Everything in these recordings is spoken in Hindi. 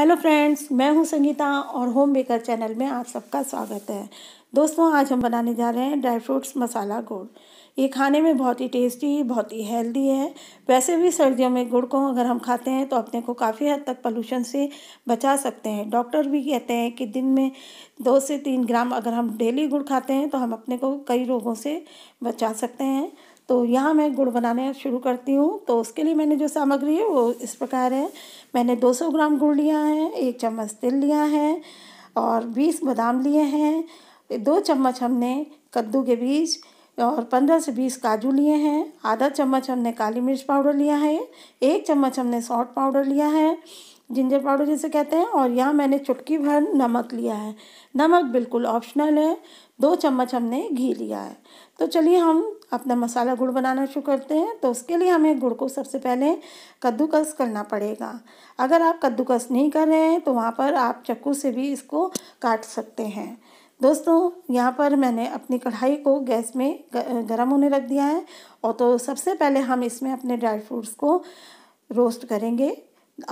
हेलो फ्रेंड्स मैं हूं संगीता और होम बेकर चैनल में आप सबका स्वागत है दोस्तों आज हम बनाने जा रहे हैं ड्राई फ्रूट्स मसाला गुड़ ये खाने में बहुत ही टेस्टी बहुत ही हेल्दी है वैसे भी सर्दियों में गुड़ को अगर हम खाते हैं तो अपने को काफ़ी हद तक पोल्यूशन से बचा सकते हैं डॉक्टर भी कहते हैं कि दिन में दो से तीन ग्राम अगर हम डेली गुड़ खाते हैं तो हम अपने को कई रोगों से बचा सकते हैं तो यहाँ मैं गुड़ बनाने शुरू करती हूँ तो उसके लिए मैंने जो सामग्री है वो इस प्रकार है मैंने 200 ग्राम गुड़ लिया है एक चम्मच तिल लिया है और 20 बादाम लिए हैं दो चम्मच हमने कद्दू के बीज और पंद्रह से बीस काजू लिए हैं आधा चम्मच हमने काली मिर्च पाउडर लिया है एक चम्मच हमने सॉल्ट पाउडर लिया है जिंजर पाउडर जिसे कहते हैं और यहाँ मैंने चुटकी भर नमक लिया है नमक बिल्कुल ऑप्शनल है दो चम्मच हमने घी लिया है तो चलिए हम अपना मसाला गुड़ बनाना शुरू करते हैं तो उसके लिए हमें गुड़ को सबसे पहले कद्दूकस करना पड़ेगा अगर आप कद्दूकस नहीं कर रहे हैं तो वहाँ पर आप चक्कू से भी इसको काट सकते हैं दोस्तों यहाँ पर मैंने अपनी कढ़ाई को गैस में गर्म होने रख दिया है और तो सबसे पहले हम इसमें अपने ड्राई फ्रूट्स को रोस्ट करेंगे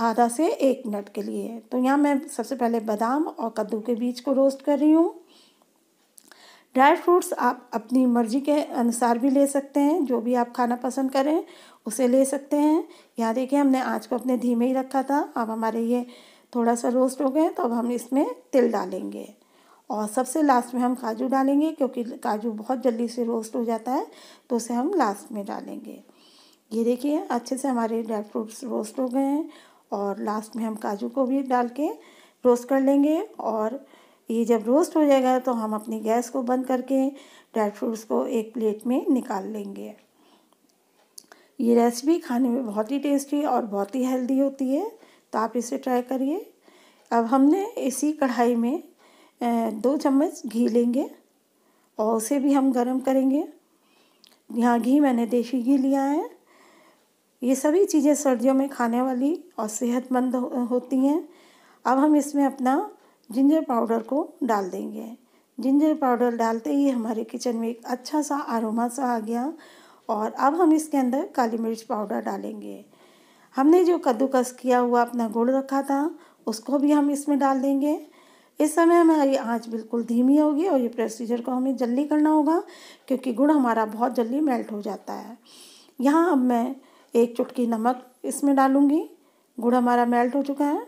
आधा से एक मिनट के लिए तो यहाँ मैं सबसे पहले बादाम और कद्दू के बीज को रोस्ट कर रही हूँ ड्राई फ्रूट्स आप अपनी मर्ज़ी के अनुसार भी ले सकते हैं जो भी आप खाना पसंद करें उसे ले सकते हैं यहाँ देखिए हमने आँच को अपने धीमे ही रखा था अब हमारे ये थोड़ा सा रोस्ट हो गए तो अब हम इसमें तिल डालेंगे और सबसे लास्ट में हम काजू डालेंगे क्योंकि काजू बहुत जल्दी से रोस्ट हो जाता है तो उसे हम लास्ट में डालेंगे ये देखिए अच्छे से हमारे ड्राई फ्रूट्स रोस्ट हो गए हैं और लास्ट में हम काजू को भी डाल के रोस्ट कर लेंगे और ये जब रोस्ट हो जाएगा तो हम अपनी गैस को बंद करके ड्राई फ्रूट्स को एक प्लेट में निकाल लेंगे ये रेसिपी खाने में बहुत ही टेस्टी और बहुत ही हेल्दी होती है तो आप इसे ट्राई करिए अब हमने इसी कढ़ाई में दो चम्मच घी लेंगे और उसे भी हम गरम करेंगे यहाँ घी मैंने देसी घी लिया है ये सभी चीज़ें सर्दियों में खाने वाली और सेहतमंद होती हैं अब हम इसमें अपना जिंजर पाउडर को डाल देंगे जिंजर पाउडर डालते ही हमारे किचन में एक अच्छा सा आरोमा सा आ गया और अब हम इसके अंदर काली मिर्च पाउडर डालेंगे हमने जो कद्दूकस किया हुआ अपना गुड़ रखा था उसको भी हम इसमें डाल देंगे इस समय हमारी आँच बिल्कुल धीमी होगी और ये प्रोसीजर को हमें जल्दी करना होगा क्योंकि गुड़ हमारा बहुत जल्दी मेल्ट हो जाता है यहाँ अब मैं एक चुटकी नमक इसमें डालूँगी गुड़ हमारा मेल्ट हो चुका है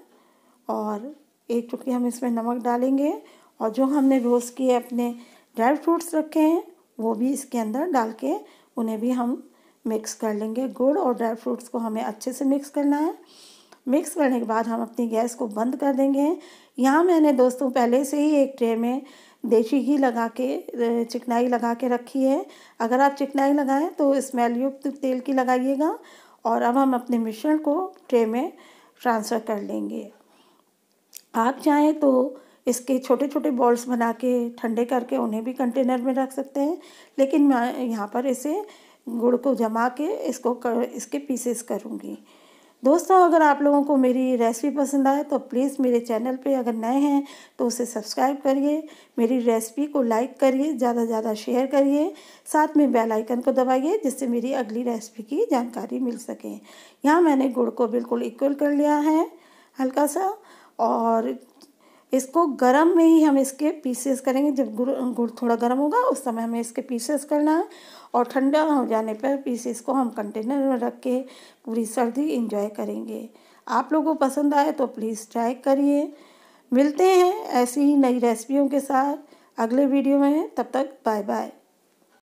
और एक चुटकी हम इसमें नमक डालेंगे और जो हमने रोस्ट किए अपने ड्राई फ्रूट्स रखे हैं वो भी इसके अंदर डाल के उन्हें भी हम मिक्स कर लेंगे गुड़ और ड्राई फ्रूट्स को हमें अच्छे से मिक्स करना है मिक्स करने के बाद हम अपनी गैस को बंद कर देंगे यहाँ मैंने दोस्तों पहले से ही एक ट्रे में देसी घी लगा के चिकनाई लगा के रखी है अगर आप चिकनाई लगाएं तो स्मेल युक्त तेल की लगाइएगा और अब हम अपने मिश्रण को ट्रे में ट्रांसफ़र कर लेंगे आप चाहें तो इसके छोटे छोटे बॉल्स बना के ठंडे करके उन्हें भी कंटेनर में रख सकते हैं लेकिन मैं यहाँ पर इसे गुड़ को जमा के इसको कर इसके पीसेस करूँगी दोस्तों अगर आप लोगों को मेरी रेसिपी पसंद आए तो प्लीज़ मेरे चैनल पे अगर नए हैं तो उसे सब्सक्राइब करिए मेरी रेसिपी को लाइक करिए ज़्यादा से ज़्यादा शेयर करिए साथ में बेल आइकन को दबाइए जिससे मेरी अगली रेसिपी की जानकारी मिल सके यहाँ मैंने गुड़ को बिल्कुल इक्वल कर लिया है हल्का सा और इसको गरम में ही हम इसके पीसेस करेंगे जब गुड़ गुड़ थोड़ा गरम होगा उस समय हमें इसके पीसेस करना है और ठंडा हो जाने पर पीसेस को हम कंटेनर में रख के पूरी सर्दी इंजॉय करेंगे आप लोगों को पसंद आए तो प्लीज़ ट्राई करिए मिलते हैं ऐसी ही नई रेसिपियों के साथ अगले वीडियो में तब तक बाय बाय